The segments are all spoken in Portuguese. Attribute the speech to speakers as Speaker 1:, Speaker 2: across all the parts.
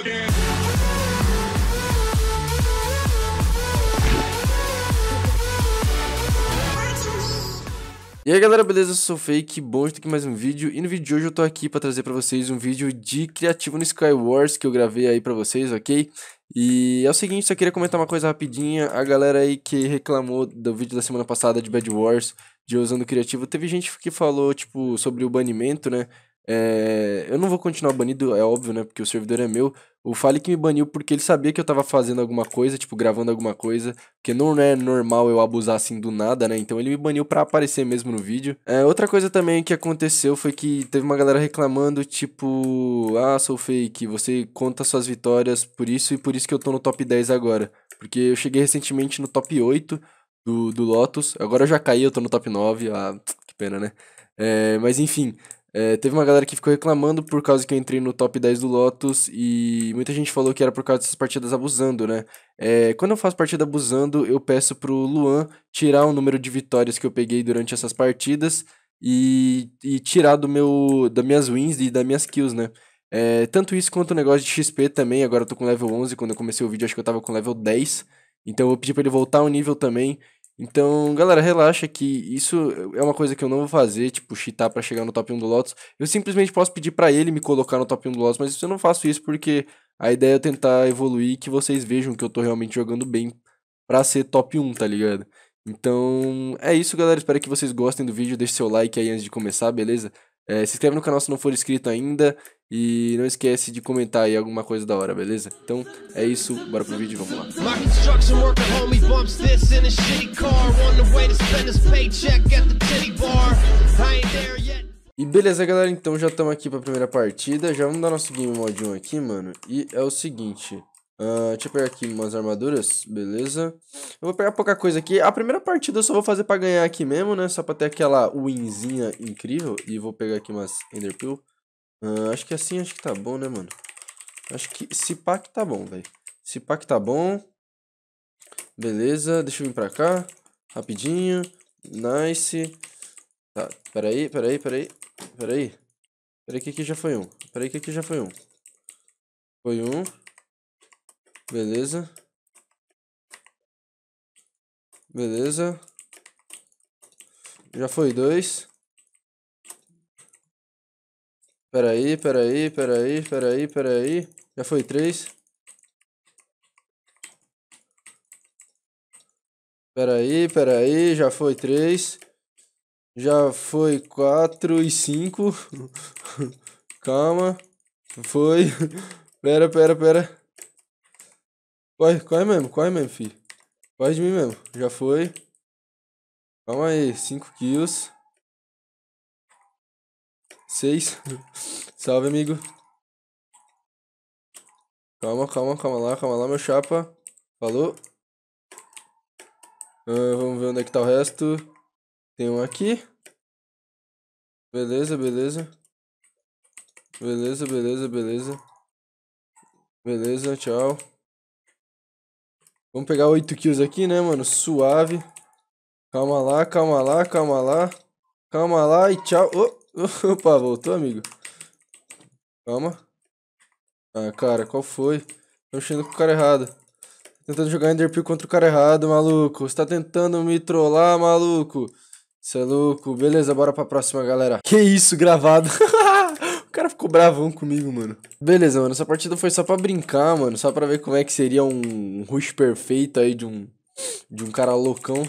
Speaker 1: again. E aí galera, beleza? Eu sou o Fake, bom estar aqui mais um vídeo E no vídeo de hoje eu tô aqui pra trazer pra vocês um vídeo de criativo no Skywars Que eu gravei aí pra vocês, ok? E é o seguinte, só queria comentar uma coisa rapidinha A galera aí que reclamou do vídeo da semana passada de Bad Wars De usando criativo Teve gente que falou, tipo, sobre o banimento, né? É, eu não vou continuar banido, é óbvio, né? Porque o servidor é meu. O Fale que me baniu porque ele sabia que eu tava fazendo alguma coisa, tipo, gravando alguma coisa. Porque não é normal eu abusar assim do nada, né? Então ele me baniu pra aparecer mesmo no vídeo. É, outra coisa também que aconteceu foi que teve uma galera reclamando, tipo, ah, sou fake, você conta suas vitórias por isso e por isso que eu tô no top 10 agora. Porque eu cheguei recentemente no top 8 do, do Lotus. Agora eu já caí, eu tô no top 9. Ah, que pena, né? É, mas enfim, é, teve uma galera que ficou reclamando por causa que eu entrei no top 10 do Lotus e muita gente falou que era por causa dessas partidas abusando, né? É, quando eu faço partida abusando, eu peço pro Luan tirar o número de vitórias que eu peguei durante essas partidas e, e tirar do meu, das minhas wins e das minhas kills, né? É, tanto isso quanto o negócio de XP também, agora eu tô com level 11, quando eu comecei o vídeo acho que eu tava com level 10, então eu vou pedir pra ele voltar ao nível também então, galera, relaxa que isso é uma coisa que eu não vou fazer, tipo, chitar para chegar no top 1 do Lotus. Eu simplesmente posso pedir para ele me colocar no top 1 do Lotus, mas eu não faço isso porque a ideia é tentar evoluir e que vocês vejam que eu tô realmente jogando bem para ser top 1, tá ligado? Então, é isso, galera. Espero que vocês gostem do vídeo. Deixe seu like aí antes de começar, beleza? É, se inscreve no canal se não for inscrito ainda. E não esquece de comentar aí alguma coisa da hora, beleza? Então é isso, bora pro vídeo e vamos lá. E beleza, galera, então já estamos aqui para a primeira partida. Já vamos dar nosso game mode 1 aqui, mano. E é o seguinte, Uh, deixa eu pegar aqui umas armaduras, beleza. Eu vou pegar pouca coisa aqui. A primeira partida eu só vou fazer pra ganhar aqui mesmo, né? Só pra ter aquela winzinha incrível. E vou pegar aqui umas enderpeel Uh, acho que assim acho que tá bom, né, mano? Acho que esse pack tá bom, velho. Esse pack tá bom. Beleza, deixa eu vir pra cá. Rapidinho. Nice. Tá, peraí, peraí, peraí. Peraí. Peraí que aqui já foi um. Peraí que aqui já foi um. Foi um. Beleza. Beleza. Já foi dois. Peraí, peraí, peraí, peraí, peraí. Já foi três. Peraí, peraí, já foi três. Já foi quatro e cinco. Calma. Foi. Pera, pera, pera. Corre, corre mesmo, corre mesmo, filho. Corre de mim mesmo. Já foi. Calma aí, cinco kills. Seis. Salve, amigo. Calma, calma, calma lá, calma lá, meu chapa. Falou. Uh, vamos ver onde é que tá o resto. Tem um aqui. Beleza, beleza. Beleza, beleza, beleza. Beleza, tchau. Vamos pegar 8 kills aqui, né, mano? Suave. Calma lá, calma lá, calma lá. Calma lá e tchau. Oh. Opa, voltou, amigo? Calma. Ah, cara, qual foi? Tô mexendo com o cara errado. Tentando jogar Enderpeel contra o cara errado, maluco. Você tá tentando me trollar, maluco. Você é louco. Beleza, bora pra próxima, galera. Que isso, gravado. o cara ficou bravão comigo, mano. Beleza, mano. Essa partida foi só pra brincar, mano. Só pra ver como é que seria um rush perfeito aí de um, de um cara loucão.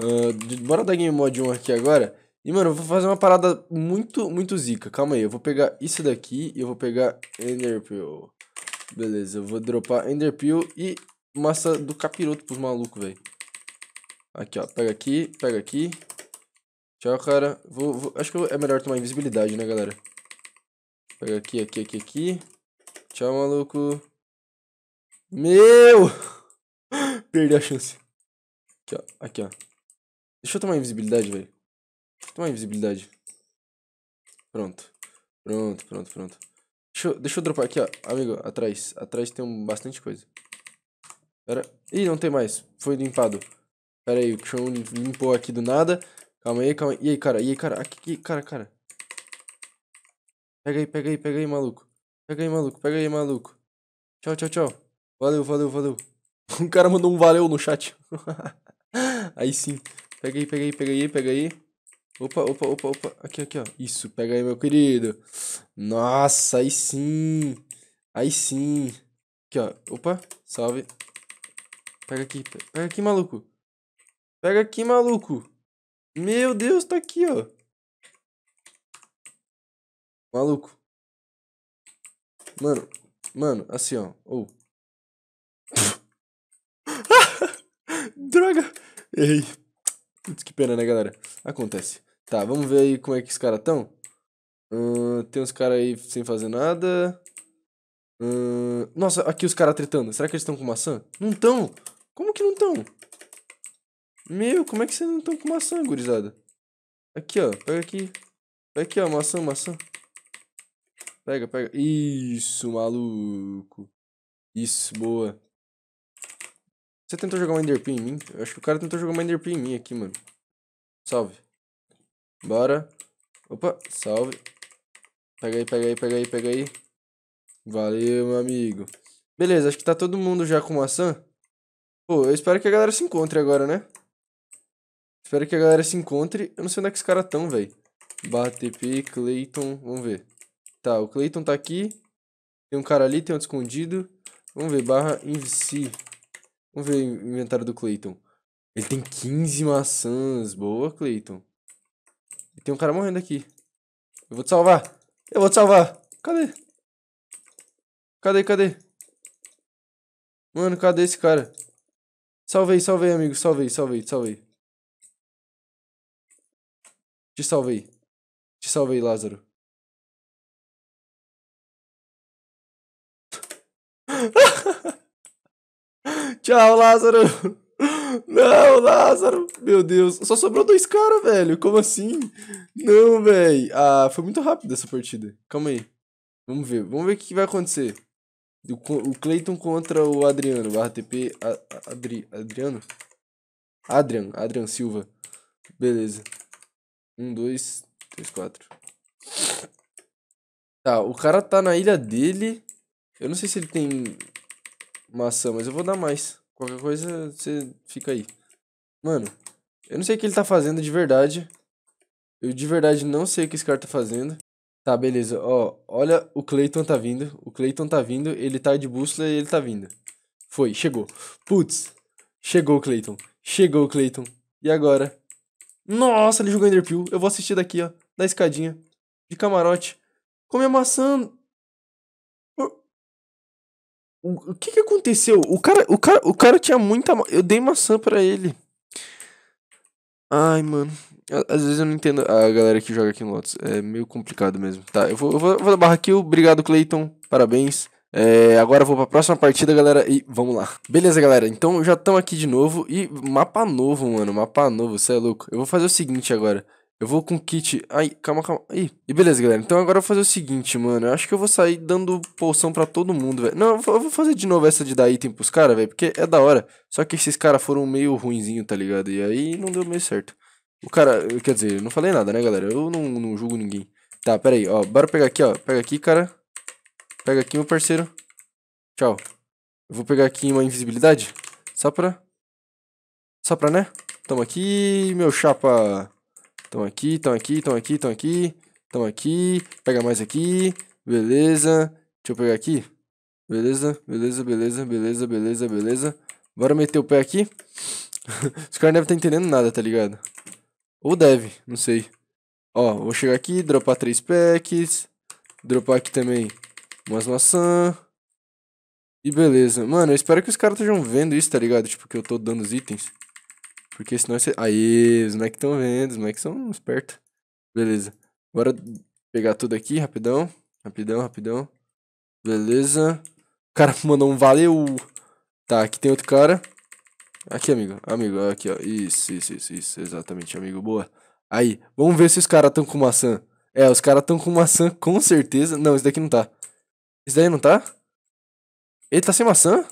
Speaker 1: uh, de, bora dar Game Mode 1 aqui agora. E, mano, eu vou fazer uma parada muito, muito zica. Calma aí, eu vou pegar isso daqui e eu vou pegar Enderpeel. Beleza, eu vou dropar Enderpeel e massa do capiroto pros malucos, velho. Aqui, ó. Pega aqui, pega aqui. Tchau, cara. Vou, vou, Acho que é melhor tomar invisibilidade, né, galera? Pega aqui, aqui, aqui, aqui. Tchau, maluco. Meu! Perdi a chance. Aqui, ó. Aqui, ó. Deixa eu tomar invisibilidade, velho. Toma invisibilidade. Pronto. Pronto, pronto, pronto. Deixa eu, deixa eu dropar aqui, ó. Amigo, atrás. Atrás tem um, bastante coisa. Pera. Ih, não tem mais. Foi limpado. Pera aí, o chão limpou aqui do nada. Calma aí, calma aí. E aí, cara? E aí, cara? Aqui, cara, cara. Pega aí, pega aí, pega aí, maluco. Pega aí, maluco. Pega aí, maluco. Tchau, tchau, tchau. Valeu, valeu, valeu. O cara mandou um valeu no chat. aí sim. Pega aí, pega aí, pega aí, pega aí. Opa, opa, opa, opa. Aqui, aqui, ó. Isso, pega aí, meu querido. Nossa, aí sim. Aí sim. Aqui, ó. Opa, salve. Pega aqui, pega aqui, maluco. Pega aqui, maluco. Meu Deus, tá aqui, ó. Maluco. Mano, mano, assim, ó. Ou. Oh. Droga! Errei. Putz, que pena, né, galera? Acontece. Tá, vamos ver aí como é que os caras estão. Hum, tem uns caras aí sem fazer nada. Hum, nossa, aqui os caras tretando. Será que eles estão com maçã? Não estão! Como que não estão? Meu, como é que vocês não estão com maçã, gurizada? Aqui, ó. Pega aqui. Pega aqui, ó. Maçã, maçã. Pega, pega. Isso, maluco. Isso, boa. Você tentou jogar uma Enderpin em mim? Eu acho que o cara tentou jogar uma Enderpin em mim aqui, mano. Salve. Bora. Opa, salve. Pega aí, pega aí, pega aí, pega aí. Valeu, meu amigo. Beleza, acho que tá todo mundo já com maçã. Pô, eu espero que a galera se encontre agora, né? Espero que a galera se encontre. Eu não sei onde é que os caras estão, velho. BTP, Clayton, vamos ver. Tá, o Clayton tá aqui. Tem um cara ali, tem outro escondido. Vamos ver, barra invici. Vamos ver o inventário do Clayton. Ele tem 15 maçãs. Boa, Clayton. E tem um cara morrendo aqui. Eu vou te salvar. Eu vou te salvar. Cadê? Cadê, cadê? Mano, cadê esse cara? Salvei, salvei, amigo. Salvei, salvei, salvei. Te salvei. Te salvei, Lázaro. Tchau, Lázaro. Não, Lázaro! Meu Deus, só sobrou dois caras, velho. Como assim? Não, velho. Ah, foi muito rápido essa partida. Calma aí. Vamos ver. Vamos ver o que vai acontecer. O, Cleiton Clayton contra o Adriano. Barra TP. Adri, Adriano? Adrian. Adrian Silva. Beleza. Um, dois, três, quatro. Tá, o cara tá na ilha dele. Eu não sei se ele tem maçã, mas eu vou dar mais. Qualquer coisa, você fica aí. Mano, eu não sei o que ele tá fazendo de verdade. Eu de verdade não sei o que esse cara tá fazendo. Tá, beleza. Ó, olha, o Clayton tá vindo. O Clayton tá vindo, ele tá de bússola e ele tá vindo. Foi, chegou. Putz, chegou o Clayton. Chegou o Clayton. E agora? Nossa, ele jogou Enderpeel. Eu vou assistir daqui, ó. Da escadinha. De camarote. Come a maçã. O, que que aconteceu? O cara, o cara, o cara tinha muita. Eu dei maçã para ele. Ai, mano. Às vezes eu não entendo a galera que joga aqui no Lotus. É meio complicado mesmo. Tá, eu vou, eu vou, eu vou dar barra aqui. Obrigado, Clayton. Parabéns. É, agora eu vou pra próxima partida, galera, e vamos lá. Beleza, galera, então já estamos aqui de novo e mapa novo, mano, mapa novo, você é louco. Eu vou fazer o seguinte agora, eu vou com kit. Ai, calma, calma. Ih. E beleza, galera. Então agora eu vou fazer o seguinte, mano. Eu acho que eu vou sair dando poção pra todo mundo, velho. Não, eu vou fazer de novo essa de dar item pros caras, velho. Porque é da hora. Só que esses caras foram meio ruinzinho, tá ligado? E aí não deu meio certo. O cara. Quer dizer, eu não falei nada, né, galera? Eu não, não julgo ninguém. Tá, pera aí, ó. Bora pegar aqui, ó. Pega aqui, cara. Pega aqui, meu parceiro. Tchau. Eu vou pegar aqui uma invisibilidade. Só pra. Só pra, né? Tamo aqui, meu chapa. Estão aqui, estão aqui, estão aqui, estão aqui. Estão aqui. Pega mais aqui. Beleza. Deixa eu pegar aqui. Beleza, beleza, beleza, beleza, beleza, beleza. Bora meter o pé aqui. Os caras devem estar entendendo nada, tá ligado? Ou deve, não sei. Ó, vou chegar aqui, dropar três packs. Dropar aqui também umas maçãs. E beleza. Mano, eu espero que os caras estejam vendo isso, tá ligado? Tipo, que eu tô dando os itens. Porque senão você... Aí, os moleques estão vendo, os moleques são espertos. Beleza. Bora pegar tudo aqui, rapidão. Rapidão, rapidão. Beleza. O cara mandou um valeu. Tá, aqui tem outro cara. Aqui, amigo. Amigo, aqui, ó. Isso, isso, isso, isso. Exatamente, amigo. Boa. Aí, vamos ver se os caras estão com maçã. É, os caras estão com maçã, com certeza. Não, esse daqui não tá. Esse daí não tá? Ele tá sem maçã?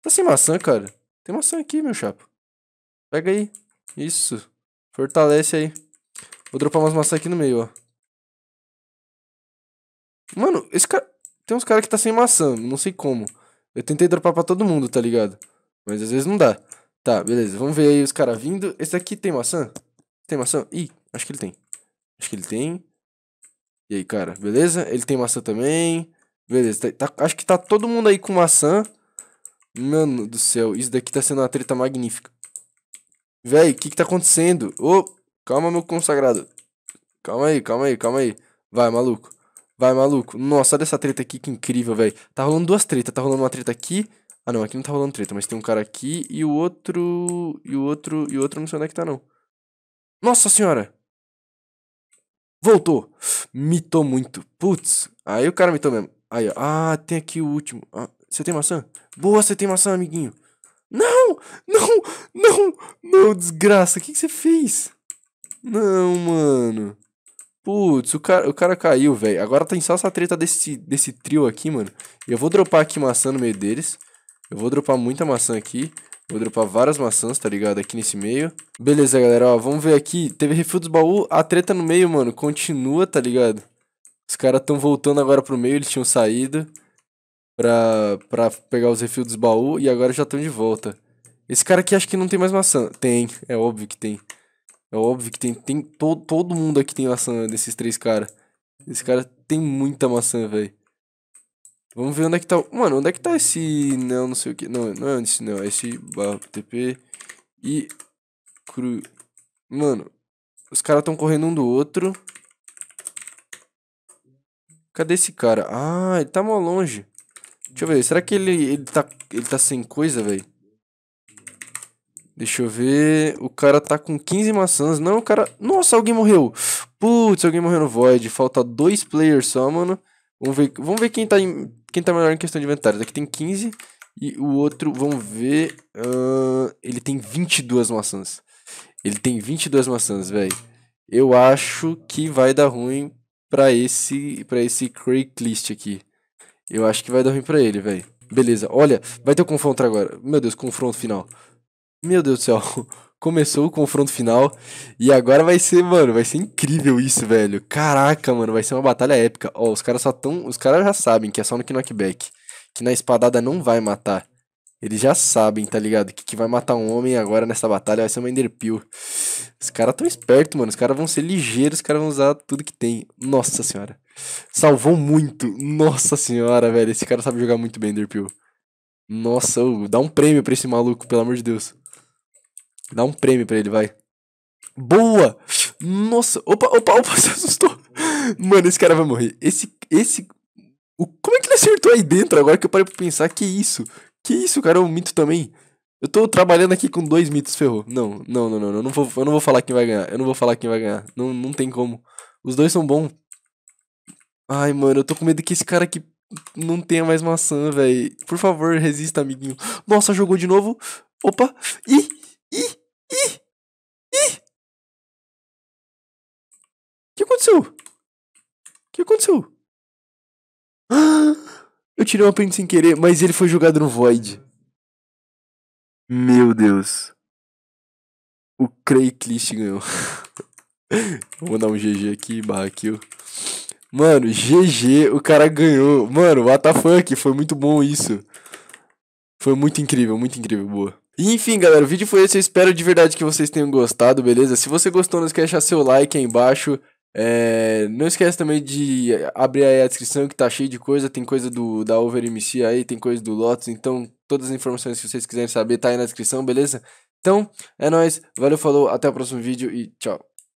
Speaker 1: Tá sem maçã, cara. Tem maçã aqui, meu chapa. Pega aí. Isso. Fortalece aí. Vou dropar umas maçãs aqui no meio, ó. Mano, esse cara... Tem uns caras que tá sem maçã, não sei como. Eu tentei dropar pra todo mundo, tá ligado? Mas às vezes não dá. Tá, beleza. Vamos ver aí os caras vindo. Esse aqui tem maçã? Tem maçã? Ih, acho que ele tem. Acho que ele tem. E aí, cara, beleza? Ele tem maçã também. Beleza, tá, tá, acho que tá todo mundo aí com maçã. Mano do céu, isso daqui tá sendo uma treta magnífica. Véi, o que que tá acontecendo? Ô, oh, calma, meu consagrado. Calma aí, calma aí, calma aí. Vai, maluco. Vai, maluco. Nossa, olha essa treta aqui, que incrível, véi. Tá rolando duas tretas. Tá rolando uma treta aqui. Ah, não, aqui não tá rolando treta, mas tem um cara aqui e o outro. E o outro. E o outro não sei onde é que tá, não. Nossa senhora! Voltou! Mitou muito. Putz, aí o cara mitou mesmo. Aí, ó. Ah, tem aqui o último. Ah, você tem maçã? Boa, você tem maçã, amiguinho. Não! Não! Não! Não, desgraça! O que, que você fez? Não, mano. Putz, o cara, o cara caiu, velho. Agora tem só essa treta desse, desse trio aqui, mano. Eu vou dropar aqui maçã no meio deles. Eu vou dropar muita maçã aqui. Vou dropar várias maçãs, tá ligado? Aqui nesse meio. Beleza, galera, ó. Vamos ver aqui. Teve refil dos baús. A treta no meio, mano. Continua, tá ligado? Os caras estão voltando agora pro meio. Eles tinham saído pra, pra pegar os refil dos baús e agora já estão de volta. Esse cara aqui acho que não tem mais maçã. Tem, é óbvio que tem. É óbvio que tem. tem to, todo mundo aqui tem maçã desses três caras. Esse cara tem muita maçã, velho. Vamos ver onde é que tá. Mano, onde é que tá esse. Não, não sei o que. Não, não é esse, não. É esse barra TP. E. Cru. Mano, os caras estão correndo um do outro. Cadê esse cara? Ah, ele tá mal longe. Deixa eu ver, será que ele, ele, tá, ele tá sem coisa, velho? Deixa eu ver. O cara tá com 15 maçãs. Não, o cara. Nossa, alguém morreu. Putz, alguém morreu no Void. Falta dois players só, mano. Vamos ver, vamos ver quem, tá em, quem tá melhor em questão de inventário. Daqui tem 15. E o outro, vamos ver. Uh, ele tem 22 maçãs. Ele tem 22 maçãs, velho. Eu acho que vai dar ruim pra esse, pra esse Craig List aqui. Eu acho que vai dar ruim pra ele, velho. Beleza, olha, vai ter o um confronto agora. Meu Deus, confronto final. Meu Deus do céu. Começou o confronto final. E agora vai ser, mano, vai ser incrível isso, velho. Caraca, mano, vai ser uma batalha épica. Ó, os caras só tão. Os caras já sabem que é só no knockback. Que na espadada não vai matar. Eles já sabem, tá ligado? Que, que vai matar um homem agora nessa batalha vai ser uma Enderpeel. Os caras tão espertos, mano. Os caras vão ser ligeiros, os caras vão usar tudo que tem. Nossa senhora. Salvou muito. Nossa senhora, velho. Esse cara sabe jogar muito bem, Enderpeel. Nossa, Hugo. Dá um prêmio pra esse maluco, pelo amor de Deus. Dá um prêmio pra ele, vai. Boa! Nossa. Opa, opa, opa. Se assustou. Mano, esse cara vai morrer. Esse, esse... O, como é que ele acertou aí dentro agora que eu parei pra pensar? Que isso? Que isso, cara? É um mito também. Eu tô trabalhando aqui com dois mitos, ferrou. Não, não, não, não. Eu não vou, eu não vou falar quem vai ganhar. Eu não vou falar quem vai ganhar. Não, não tem como. Os dois são bons. Ai, mano, eu tô com medo que esse cara aqui não tenha mais maçã, velho. Por favor, resista, amiguinho. Nossa, jogou de novo. Opa. Ih, ih, ih, ih. O que aconteceu? O que aconteceu? Eu tirei uma pente sem querer, mas ele foi jogado no Void. Meu Deus. O Craig ganhou. Vou dar um GG aqui, barra kill. Mano, GG, o cara ganhou. Mano, what the fuck, foi muito bom isso. Foi muito incrível, muito incrível, boa. enfim, galera, o vídeo foi esse. Eu espero de verdade que vocês tenham gostado, beleza? Se você gostou, não esquece de deixar seu like aí embaixo. É... Não esquece também de abrir aí a descrição que tá cheio de coisa. Tem coisa do da Over MC aí, tem coisa do Lotus. Então, todas as informações que vocês quiserem saber tá aí na descrição, beleza? Então, é nóis. Valeu, falou. Até o próximo vídeo e tchau.